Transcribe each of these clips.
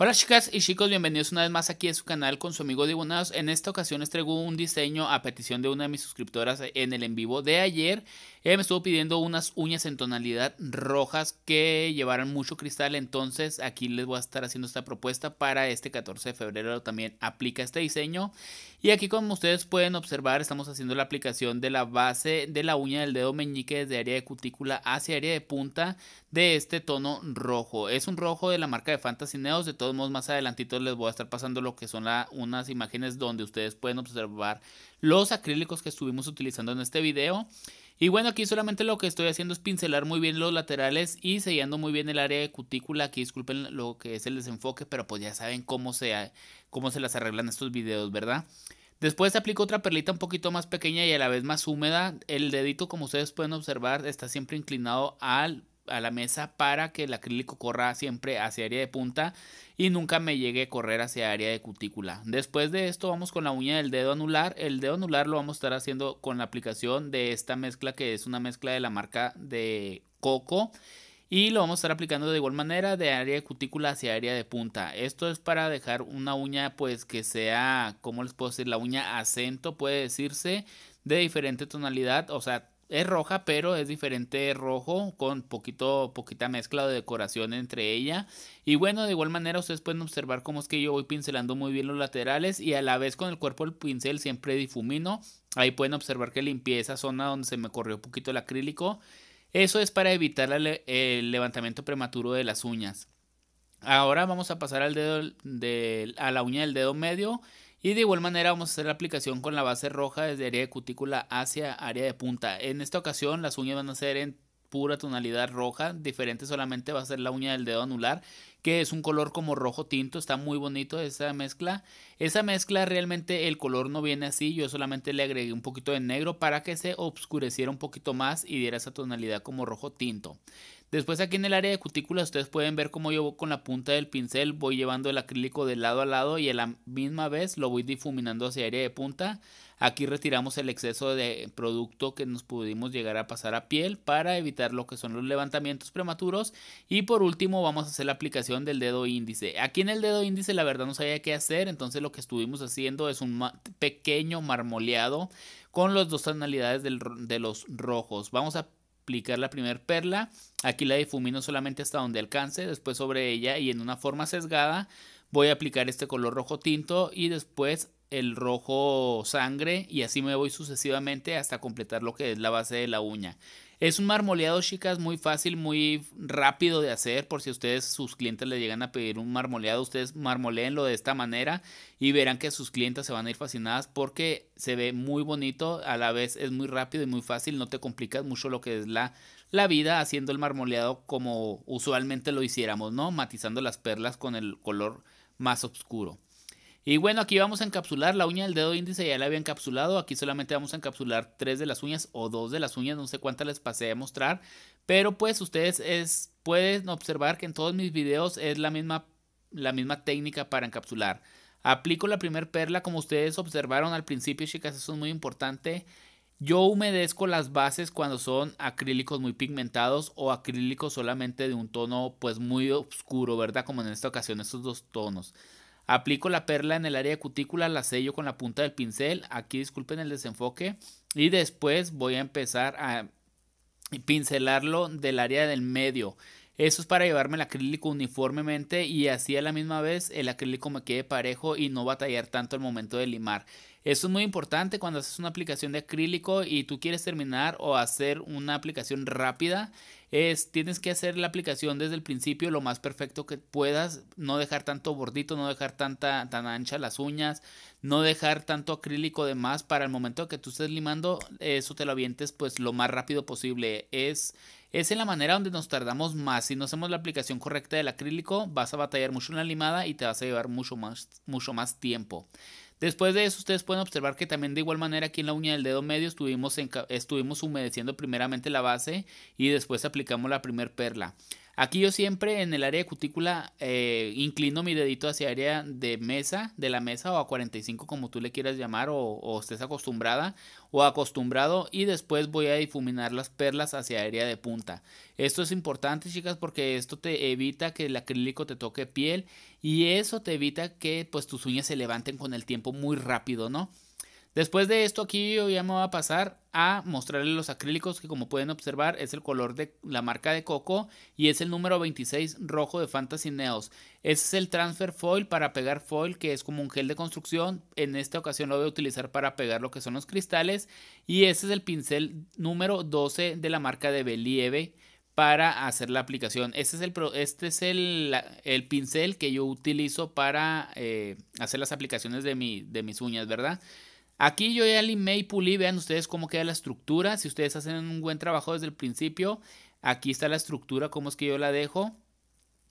Hola chicas y chicos, bienvenidos una vez más aquí a su canal con su amigo Dibonados En esta ocasión les traigo un diseño a petición de una de mis suscriptoras en el en vivo de ayer. me estuvo pidiendo unas uñas en tonalidad rojas que llevaran mucho cristal, entonces aquí les voy a estar haciendo esta propuesta para este 14 de febrero también aplica este diseño. Y aquí como ustedes pueden observar estamos haciendo la aplicación de la base de la uña del dedo meñique desde área de cutícula hacia área de punta de este tono rojo. Es un rojo de la marca de Fantasy Neos. De todos modos más adelantito les voy a estar pasando lo que son unas imágenes donde ustedes pueden observar los acrílicos que estuvimos utilizando en este video. Y bueno, aquí solamente lo que estoy haciendo es pincelar muy bien los laterales y sellando muy bien el área de cutícula. Aquí disculpen lo que es el desenfoque, pero pues ya saben cómo se cómo se las arreglan estos videos, ¿verdad? Después se aplica otra perlita un poquito más pequeña y a la vez más húmeda. El dedito, como ustedes pueden observar, está siempre inclinado al, a la mesa para que el acrílico corra siempre hacia área de punta y nunca me llegue a correr hacia área de cutícula. Después de esto vamos con la uña del dedo anular. El dedo anular lo vamos a estar haciendo con la aplicación de esta mezcla que es una mezcla de la marca de Coco y lo vamos a estar aplicando de igual manera de área de cutícula hacia área de punta. Esto es para dejar una uña pues que sea, ¿cómo les puedo decir? La uña acento puede decirse de diferente tonalidad, o sea, es roja, pero es diferente rojo con poquito, poquita mezcla de decoración entre ella. Y bueno, de igual manera ustedes pueden observar cómo es que yo voy pincelando muy bien los laterales y a la vez con el cuerpo del pincel siempre difumino. Ahí pueden observar que limpié esa zona donde se me corrió un poquito el acrílico eso es para evitar el levantamiento prematuro de las uñas. Ahora vamos a pasar al dedo a la uña del dedo medio y de igual manera vamos a hacer la aplicación con la base roja desde área de cutícula hacia área de punta. En esta ocasión las uñas van a ser en pura tonalidad roja, diferente solamente va a ser la uña del dedo anular, que es un color como rojo tinto, está muy bonito esa mezcla. Esa mezcla realmente el color no viene así, yo solamente le agregué un poquito de negro para que se obscureciera un poquito más y diera esa tonalidad como rojo tinto. Después aquí en el área de cutícula ustedes pueden ver cómo yo con la punta del pincel voy llevando el acrílico de lado a lado y a la misma vez lo voy difuminando hacia área de punta. Aquí retiramos el exceso de producto que nos pudimos llegar a pasar a piel para evitar lo que son los levantamientos prematuros. Y por último vamos a hacer la aplicación del dedo índice. Aquí en el dedo índice la verdad no sabía qué hacer, entonces lo que estuvimos haciendo es un pequeño marmoleado con las dos tonalidades de los rojos. Vamos a aplicar la primera perla. Aquí la difumino solamente hasta donde alcance, después sobre ella y en una forma sesgada voy a aplicar este color rojo tinto y después el rojo sangre y así me voy sucesivamente hasta completar lo que es la base de la uña. Es un marmoleado, chicas, muy fácil, muy rápido de hacer. Por si ustedes, sus clientes le llegan a pedir un marmoleado, ustedes marmoleenlo de esta manera y verán que sus clientes se van a ir fascinadas porque se ve muy bonito. A la vez es muy rápido y muy fácil. No te complicas mucho lo que es la, vida haciendo el marmoleado como usualmente lo hiciéramos, ¿no? Matizando las perlas con el color más oscuro. Y bueno, aquí vamos a encapsular la uña del dedo índice, ya la había encapsulado. Aquí solamente vamos a encapsular tres de las uñas o dos de las uñas, no sé cuántas les pasé a mostrar. Pero pues ustedes es, pueden observar que en todos mis videos es la misma, la misma técnica para encapsular. Aplico la primer perla como ustedes observaron al principio, chicas, eso es muy importante. Yo humedezco las bases cuando son acrílicos muy pigmentados o acrílicos solamente de un tono pues muy oscuro, ¿verdad? Como en esta ocasión estos dos tonos. Aplico la perla en el área de cutícula, la sello con la punta del pincel. Aquí disculpen el desenfoque. Y después voy a empezar a pincelarlo del área del medio. Eso es para llevarme el acrílico uniformemente y así a la misma vez el acrílico me quede parejo y no va tallar tanto el momento de limar. Eso es muy importante cuando haces una aplicación de acrílico y tú quieres terminar o hacer una aplicación rápida. Es, tienes que hacer la aplicación desde el principio lo más perfecto que puedas, no dejar tanto bordito, no dejar tanta, tan ancha las uñas, no dejar tanto acrílico de más para el momento que tú estés limando, eso te lo avientes pues lo más rápido posible. Es, es en la manera donde nos tardamos más. Si no hacemos la aplicación correcta del acrílico, vas a batallar mucho en la limada y te vas a llevar mucho más, mucho más tiempo. Después de eso, ustedes pueden observar que también de igual manera aquí en la uña del dedo medio estuvimos, estuvimos humedeciendo primeramente la base y después aplicamos la primer perla. Aquí yo siempre en el área de cutícula eh, inclino mi dedito hacia área de mesa, de la mesa o a 45 como tú le quieras llamar o, o estés acostumbrada o acostumbrado y después voy a difuminar las perlas hacia área de punta. Esto es importante chicas porque esto te evita que el acrílico te toque piel y eso te evita que pues tus uñas se levanten con el tiempo muy rápido, ¿no? Después de esto aquí yo ya me voy a pasar a mostrarles los acrílicos que como pueden observar es el color de la marca de Coco y es el número 26 rojo de Fantasy Neos. este es el transfer foil para pegar foil que es como un gel de construcción. En esta ocasión lo voy a utilizar para pegar lo que son los cristales y ese es el pincel número 12 de la marca de Believe para hacer la aplicación. Este es el, pincel que yo utilizo para eh, hacer las aplicaciones de, de mis uñas, ¿verdad? Aquí yo ya limé y pulí, vean ustedes cómo queda la estructura. Si ustedes hacen un buen trabajo desde el principio, aquí está la estructura, cómo es que yo la dejo.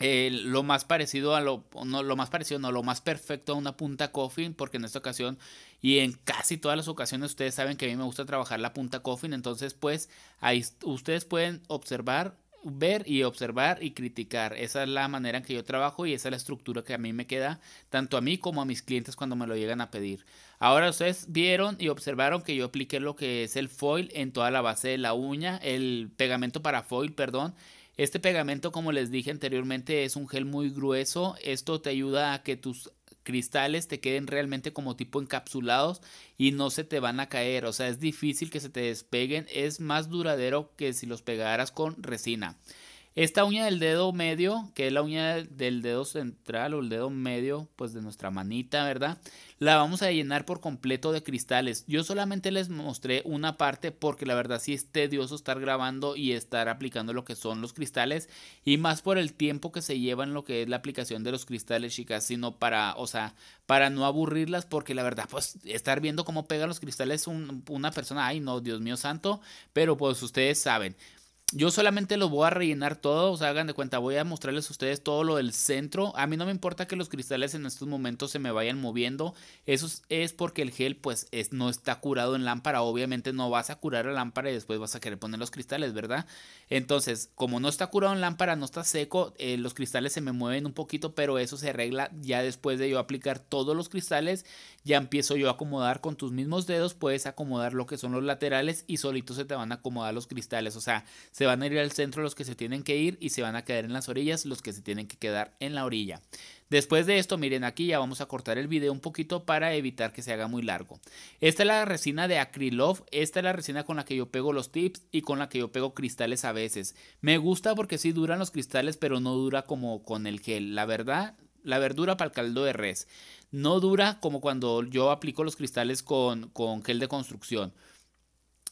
Eh, lo más parecido a lo, no, lo más parecido, no, lo más perfecto a una punta coffin, porque en esta ocasión y en casi todas las ocasiones ustedes saben que a mí me gusta trabajar la punta coffin, entonces pues ahí ustedes pueden observar ver y observar y criticar. Esa es la manera en que yo trabajo y esa es la estructura que a mí me queda, tanto a mí como a mis clientes cuando me lo llegan a pedir. Ahora ustedes vieron y observaron que yo apliqué lo que es el foil en toda la base de la uña, el pegamento para foil, perdón. Este pegamento, como les dije anteriormente, es un gel muy grueso. Esto te ayuda a que tus cristales te queden realmente como tipo encapsulados y no se te van a caer. O sea, es difícil que se te despeguen. Es más duradero que si los pegaras con resina. Esta uña del dedo medio, que es la uña del dedo central o el dedo medio, pues de nuestra manita, ¿verdad? La vamos a llenar por completo de cristales. Yo solamente les mostré una parte porque la verdad sí es tedioso estar grabando y estar aplicando lo que son los cristales y más por el tiempo que se lleva en lo que es la aplicación de los cristales, chicas, sino para, o sea, para no aburrirlas porque la verdad, pues estar viendo cómo pegan los cristales una persona, ay no, Dios mío santo, pero pues ustedes saben. Yo solamente los voy a rellenar todos, o sea, hagan de cuenta, voy a mostrarles a ustedes todo lo del centro. A mí no me importa que los cristales en estos momentos se me vayan moviendo. Eso es porque el gel pues no está curado en lámpara. Obviamente no vas a curar la lámpara y después vas a querer poner los cristales, ¿verdad? Entonces, como no está curado en lámpara, no está seco, eh, los cristales se me mueven un poquito, pero eso se arregla ya después de yo aplicar todos los cristales. Ya empiezo yo a acomodar con tus mismos dedos, puedes acomodar lo que son los laterales y solito se te van a acomodar los cristales. O sea, se van a ir al centro los que se tienen que ir y se van a quedar en las orillas los que se tienen que quedar en la orilla. Después de esto, miren aquí ya vamos a cortar el video un poquito para evitar que se haga muy largo. Esta es la resina de Acrylove, esta es la resina con la que yo pego los tips y con la que yo pego cristales a veces. Me gusta porque sí duran los cristales, pero no dura como con el gel. La verdad, la verdura para el caldo de res. No dura como cuando yo aplico los cristales con, con gel de construcción.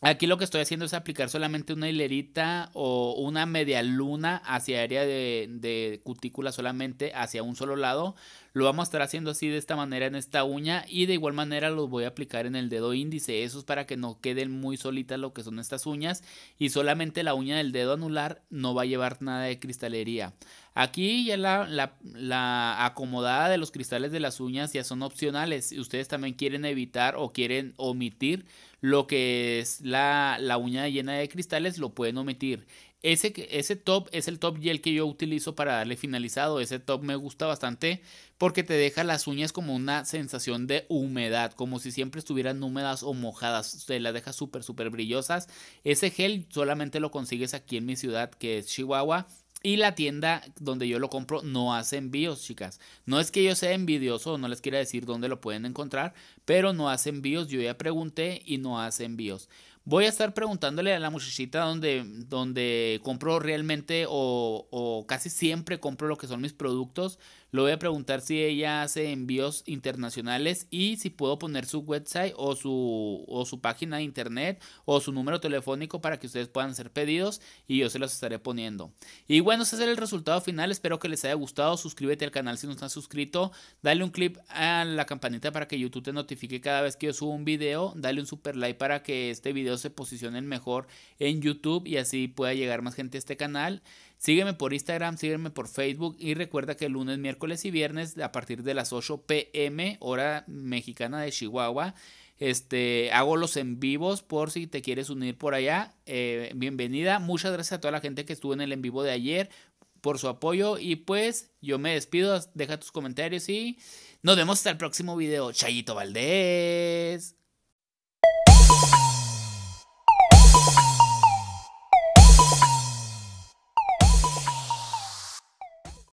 Aquí lo que estoy haciendo es aplicar solamente una hilerita o una media luna hacia área de, cutícula solamente hacia un solo lado. Lo vamos a estar haciendo así de esta manera en esta uña y de igual manera los voy a aplicar en el dedo índice. Eso es para que no queden muy solitas lo que son estas uñas y solamente la uña del dedo anular no va a llevar nada de cristalería. Aquí ya la, acomodada de los cristales de las uñas ya son opcionales. Si Ustedes también quieren evitar o quieren omitir lo que es la, uña llena de cristales, lo pueden omitir. Ese, ese, top es el top gel que yo utilizo para darle finalizado. Ese top me gusta bastante porque te deja las uñas como una sensación de humedad, como si siempre estuvieran húmedas o mojadas. se las deja súper, súper brillosas. Ese gel solamente lo consigues aquí en mi ciudad, que es Chihuahua. Y la tienda donde yo lo compro no hace envíos, chicas. No es que yo sea envidioso no les quiera decir dónde lo pueden encontrar, pero no hace envíos. Yo ya pregunté y no hace envíos. Voy a estar preguntándole a la muchachita donde, compro realmente o, o casi siempre compro lo que son mis productos. Le voy a preguntar si ella hace envíos internacionales y si puedo poner su website o su, o su página de internet o su número telefónico para que ustedes puedan hacer pedidos y yo se los estaré poniendo. Y bueno, ese es el resultado final. Espero que les haya gustado. Suscríbete al canal si no estás suscrito. Dale un clip a la campanita para que YouTube te notifique cada vez que yo subo un video. Dale un super like para que este video se posicione mejor en YouTube y así pueda llegar más gente a este canal. Sígueme por Instagram, sígueme por Facebook y recuerda que lunes, miércoles y viernes a partir de las 8 pm hora mexicana de Chihuahua. Este, hago los en vivos por si te quieres unir por allá. Eh, bienvenida. Muchas gracias a toda la gente que estuvo en el en vivo de ayer por su apoyo. Y pues yo me despido. Deja tus comentarios y nos vemos hasta el próximo video. Chayito Valdés.